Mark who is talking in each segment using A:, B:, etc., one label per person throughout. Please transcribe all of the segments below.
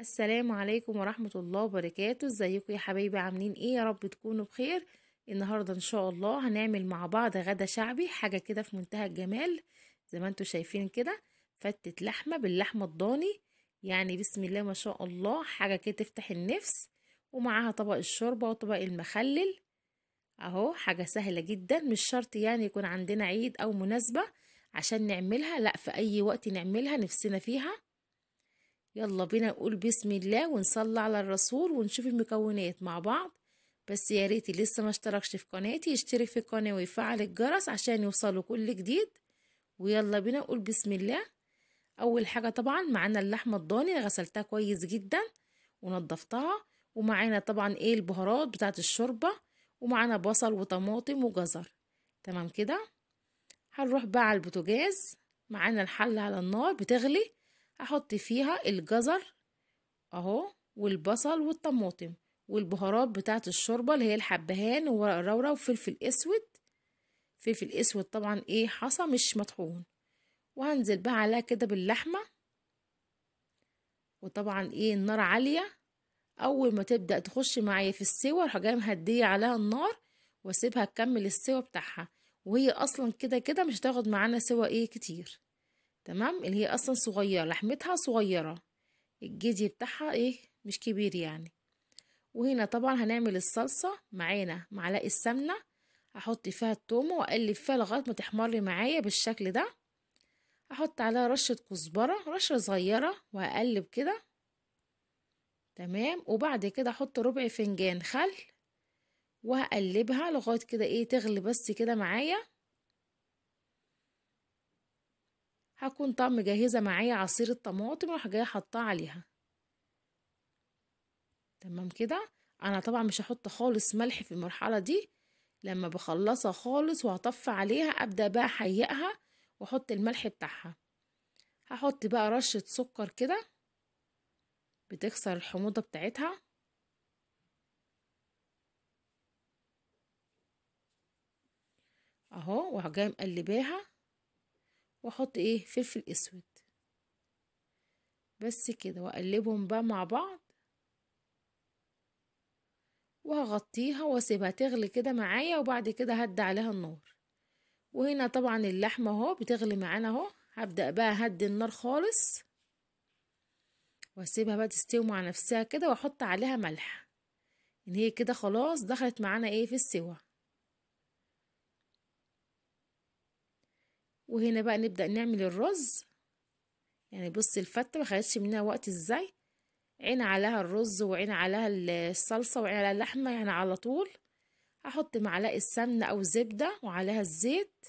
A: السلام عليكم ورحمة الله وبركاته ازيكم يا حبايبي عاملين ايه يا رب تكونوا بخير النهاردة ان شاء الله هنعمل مع بعض غدا شعبي حاجة كده في منتهى الجمال زي ما انتوا شايفين كده فتت لحمة باللحمة الضاني يعني بسم الله ما شاء الله حاجة كده تفتح النفس ومعاها طبق الشوربة وطبق المخلل اهو حاجة سهلة جدا مش شرط يعني يكون عندنا عيد او مناسبة عشان نعملها لا في اي وقت نعملها نفسنا فيها يلا بينا نقول بسم الله ونصلي على الرسول ونشوف المكونات مع بعض بس يا ريت لسه ما اشتركش في قناتي يشترك في القناه ويفعل الجرس عشان يوصله كل جديد ويلا بينا نقول بسم الله اول حاجه طبعا معانا اللحمه الضاني غسلتها كويس جدا ونضفتها ومعانا طبعا ايه البهارات بتاعه الشوربه ومعانا بصل وطماطم وجزر تمام كده هنروح بقى على البوتاجاز معانا الحل على النار بتغلي احط فيها الجزر اهو والبصل والطماطم والبهارات بتاعه الشوربه اللي هي الحبهان وورق وفلفل اسود فلفل اسود طبعا ايه حصى مش مطحون وهنزل بقى عليها كده باللحمه وطبعا ايه النار عاليه اول ما تبدا تخش معايا في السوا اروح جايه مهديه عليها النار واسيبها تكمل السوا بتاعها وهي اصلا كده كده مش هتاخد معانا سوا ايه كتير تمام اللي هي اصلا صغيره لحمتها صغيره الجدي بتاعها ايه مش كبير يعني وهنا طبعا هنعمل الصلصه معانا معلقه السمنه هحط فيها التومه واقلب فيها لغايه ما تحمر معايا بالشكل ده هحط عليها رشه كزبره رشه صغيره وهقلب كده تمام وبعد كده احط ربع فنجان خل وهقلبها لغايه كده ايه تغلي بس كده معايا هكون طبعا مجهزة معايا عصير الطماطم واروح جاية حطاه عليها تمام كده انا طبعا مش هحط خالص ملح في المرحلة دي لما بخلصها خالص وهطف عليها ابدأ بقى احيقها واحط الملح بتاعها هحط بقى رشة سكر كده بتكسر الحموضة بتاعتها اهو وهجاي مقلباها واحط ايه فلفل اسود بس كده واقلبهم بقى مع بعض وهغطيها واسيبها تغلي كده معايا وبعد كده هدي عليها النار وهنا طبعا اللحمة اهو بتغلي معانا اهو هبدأ بقى هدي النار خالص واسيبها بقى تستوي مع نفسها كده واحط عليها ملح ان هي كده خلاص دخلت معانا ايه في السوا وهنا بقى نبدأ نعمل الرز يعني بصي الفتة ما خدتش منها وقت ازاي عين عليها الرز وعين عليها الصلصة وعين عليها اللحمة يعني على طول هحط معلقة سمنة أو زبدة وعليها الزيت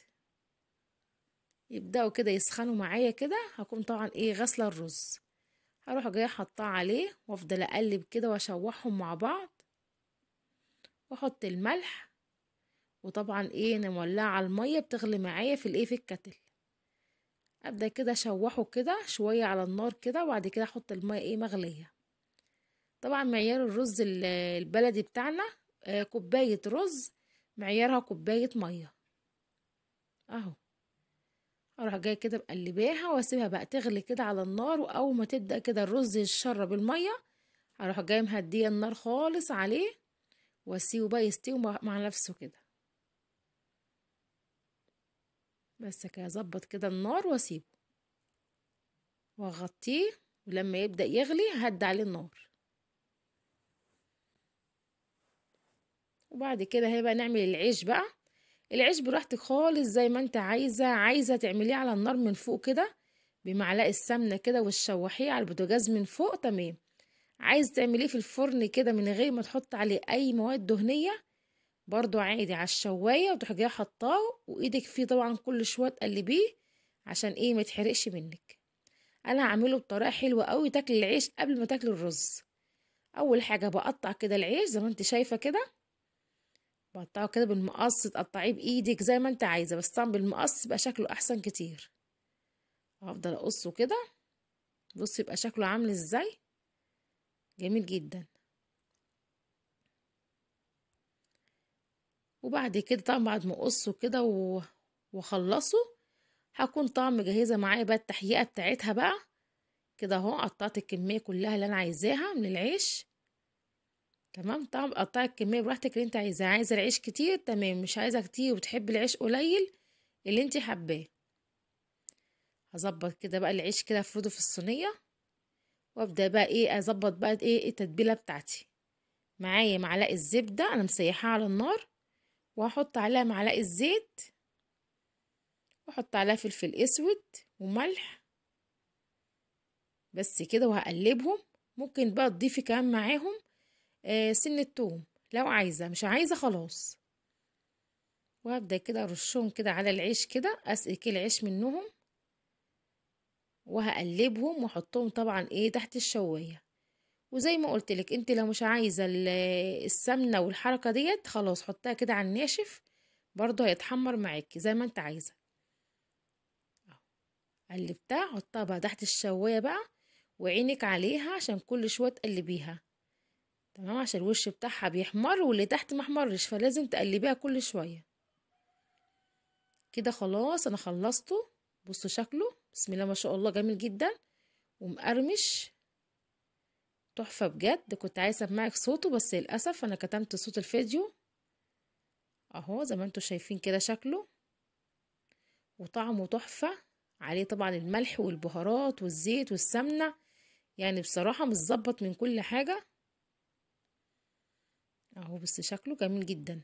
A: يبدأوا كده يسخنوا معايا كده هكون طبعا ايه غسلة الرز هروح جاية حطاه عليه وافضل اقلب كده واشوحهم مع بعض واحط الملح وطبعا ايه انا مولعه الميه بتغلي معايا في الايه في الكتل ابدا كده اشوحه كده شويه على النار كده وبعد كده احط الميه ايه مغليه طبعا معيار الرز البلدي بتاعنا آه، كوبايه رز معيارها كوبايه ميه اهو اروح جايه كده مقلباها واسيبها بقى تغلي كده على النار واول ما تبدا كده الرز يتشرب الميه هروح جايه مهديه النار خالص عليه واسيبه بقى يستوي مع نفسه كده بس كده اظبط كده النار واسيبه واغطيه ولما يبدأ يغلي هدي عليه النار وبعد كده هيبقى نعمل العيش بقى العيش براحتك خالص زي ما انت عايزة عايزة تعمليه على النار من فوق كده بمعلقة السمنة كده وتشوحيه على البوتاجاز من فوق تمام عايز تعمليه في الفرن كده من غير ما تحط عليه اي مواد دهنية برضو عادي على الشواية وتروح جايه حطاه وايدك فيه طبعا كل شوية تقلبيه عشان ايه ما يتحرقش منك انا هعمله بطريقة حلوة قوي تاكل العيش قبل ما تاكل الرز اول حاجة بقطع كده العيش زي ما انت شايفة كده بقطعه كده بالمقص تقطعيه بايدك زي ما انت عايزة بس طبعا بالمقص يبقى شكله احسن كتير هفضل اقصه كده بص يبقى شكله عامل ازاي جميل جدا وبعد كده طبعا بعد ما اقصه كده واخلصه هكون طبعا مجهزه معايا بقى التحقيقه بتاعتها بقى كده اهو قطعت الكميه كلها اللي انا عايزاها من العيش تمام طبعا قطعي الكميه براحتك اللي انت عايزاه عايزه العيش كتير تمام مش عايزه كتير وتحبي العيش قليل اللي انت حباه هظبط كده بقى العيش كده افرده في الصينيه وابدا بقى ايه اظبط بقى ايه التتبيله بتاعتي معايا معلقه زبده انا مسيحاها على النار وهحط عليها معلقة زيت واحط عليها فلفل اسود وملح بس كده وهقلبهم ممكن بقى تضيفي كمان معاهم آه سن توم لو عايزة مش عايزة خلاص وهبدأ كده ارشهم كده على العيش كده اسقي العيش منهم وهقلبهم واحطهم طبعا ايه تحت الشوايه وزي ما قلت لك انت لو مش عايزه السمنه والحركه ديت خلاص حطيها كده على الناشف برضه هيتحمر معاكي زي ما انت عايزه قلبتها حطها بقى تحت الشوايه بقى وعينك عليها عشان كل شويه تقلبيها تمام عشان الوش بتاعها بيحمر واللي تحت محمرش فلازم تقلبيها كل شويه كده خلاص انا خلصته بصوا شكله بسم الله ما شاء الله جميل جدا ومقرمش تحفة بجد كنت عايزة اسمعك صوته بس للأسف أنا كتمت صوت الفيديو أهو زي ما انتوا شايفين كده شكله وطعمه تحفة عليه طبعا الملح والبهارات والزيت والسمنة يعني بصراحة متظبط من كل حاجة أهو بس شكله جميل جدا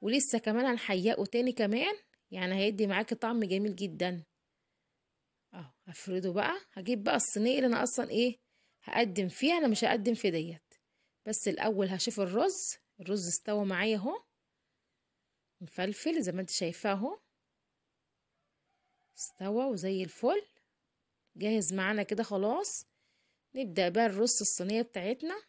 A: ولسه كمان هنحيقه تاني كمان يعني هيدي معاكي طعم جميل جدا افرده بقى هجيب بقى الصينيه اللي انا اصلا ايه هقدم فيها انا مش هقدم في ديت بس الاول هشوف الرز الرز استوى معايا اهو مفلفل زي ما انت شايفاه اهو استوى وزي الفل جاهز معانا كده خلاص نبدأ بقى الرز الصينية بتاعتنا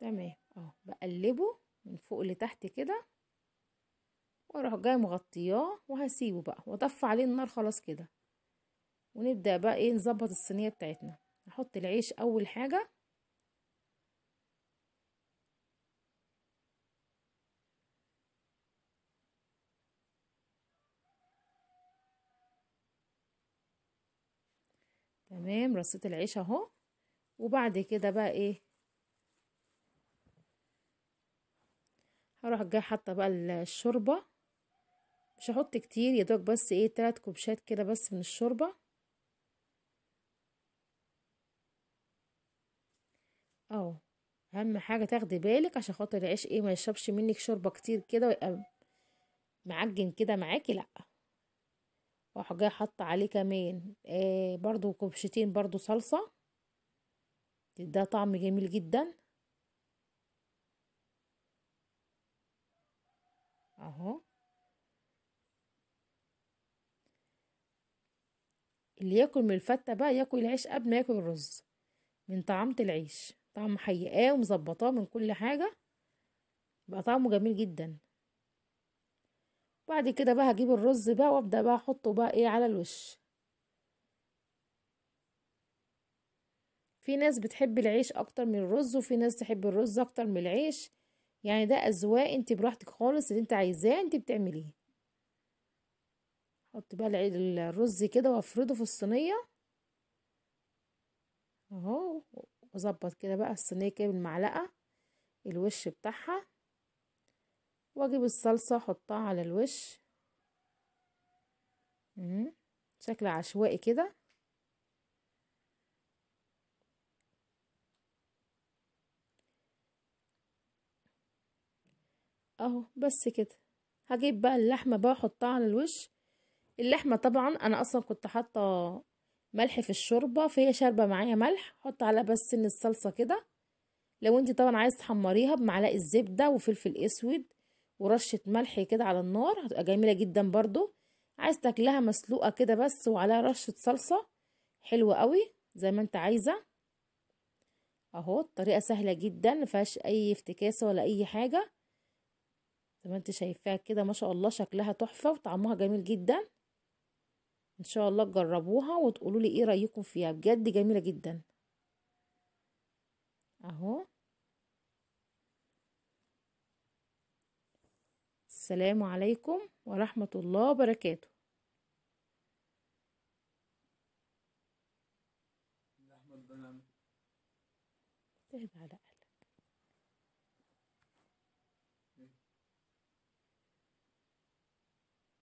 A: تمام اهو بقلبه من فوق لتحت كده واروح جاي مغطياه وهسيبه بقى واطفي عليه النار خلاص كده ونبدا بقى ايه نظبط الصينيه بتاعتنا نحط العيش اول حاجه تمام رصيت العيش اهو وبعد كده بقى ايه هروح جاي حاطه بقى الشوربه مش هحط كتير يا دوب بس ايه تلات كوبشات كده بس من الشوربه اهو اهم حاجه تاخدي بالك عشان خاطر العيش ايه ما يشربش منك شوربه كتير كده ويبقى معجن كده معاكي لا واروح جايه حاطه عليه كمان آه برضو كوبشتين برضو صلصه ده طعم جميل جدا اهو اللي ياكل من الفتة بقى ياكل العيش قبل ما ياكل الرز من طعمة العيش طعم محيقاه ومظبطاه من كل حاجة بقى طعمه جميل جدا بعد كده بقى هجيب الرز بقى وابدأ بقى احطه بقى ايه على الوش في ناس بتحب العيش اكتر من الرز وفي ناس تحب الرز اكتر من العيش يعني ده اذواق انت براحتك خالص اللي انت عايزاه انت بتعمليه احط بقى الرز كده وافرده في الصينيه اهو واظبط كده بقى الصينيه كده بالمعلقه الوش بتاعها واجيب الصلصه احطها على الوش شكل عشوائي كده اهو بس كده هجيب بقى اللحمه بقى احطها على الوش اللحمه طبعا انا اصلا كنت حاطه ملح في الشوربه فهي شاربه معايا ملح حط عليها بس سن الصلصه كده لو انت طبعا عايز تحمريها بمعلقه زبده وفلفل اسود ورشه ملح كده على النار هتبقى جميله جدا برضو عايز تاكلها مسلوقه كده بس وعليها رشه صلصه حلوه قوي زي ما انت عايزه اهو الطريقه سهله جدا مفيهاش اي افتكاسه ولا اي حاجه زي ما انت شايفاها كده ما شاء الله شكلها تحفه وطعمها جميل جدا ان شاء الله تجربوها وتقولوا لي ايه رايكم فيها بجد جميله جدا اهو السلام عليكم ورحمه الله وبركاته اهدى على